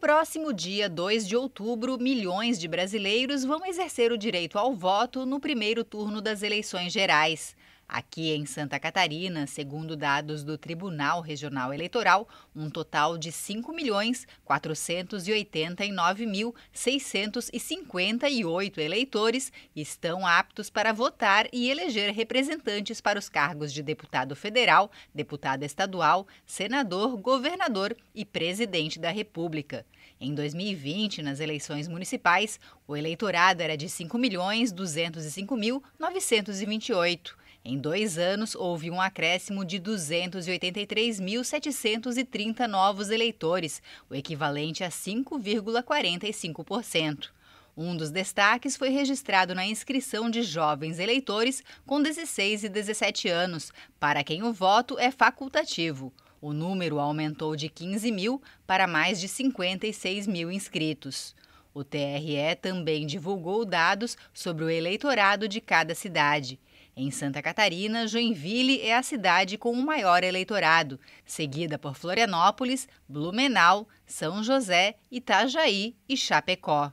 próximo dia 2 de outubro, milhões de brasileiros vão exercer o direito ao voto no primeiro turno das eleições gerais. Aqui em Santa Catarina, segundo dados do Tribunal Regional Eleitoral, um total de 5.489.658 eleitores estão aptos para votar e eleger representantes para os cargos de deputado federal, deputado estadual, senador, governador e presidente da República. Em 2020, nas eleições municipais, o eleitorado era de 5.205.928. Em dois anos, houve um acréscimo de 283.730 novos eleitores, o equivalente a 5,45%. Um dos destaques foi registrado na inscrição de jovens eleitores com 16 e 17 anos, para quem o voto é facultativo. O número aumentou de 15 mil para mais de 56 mil inscritos. O TRE também divulgou dados sobre o eleitorado de cada cidade. Em Santa Catarina, Joinville é a cidade com o maior eleitorado, seguida por Florianópolis, Blumenau, São José, Itajaí e Chapecó.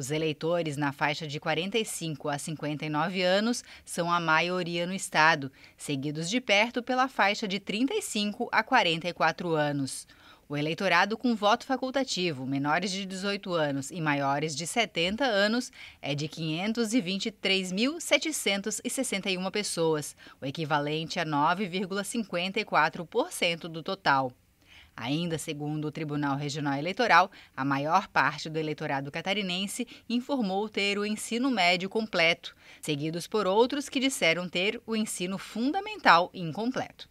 Os eleitores na faixa de 45 a 59 anos são a maioria no estado, seguidos de perto pela faixa de 35 a 44 anos. O eleitorado com voto facultativo, menores de 18 anos e maiores de 70 anos, é de 523.761 pessoas, o equivalente a 9,54% do total. Ainda segundo o Tribunal Regional Eleitoral, a maior parte do eleitorado catarinense informou ter o ensino médio completo, seguidos por outros que disseram ter o ensino fundamental incompleto.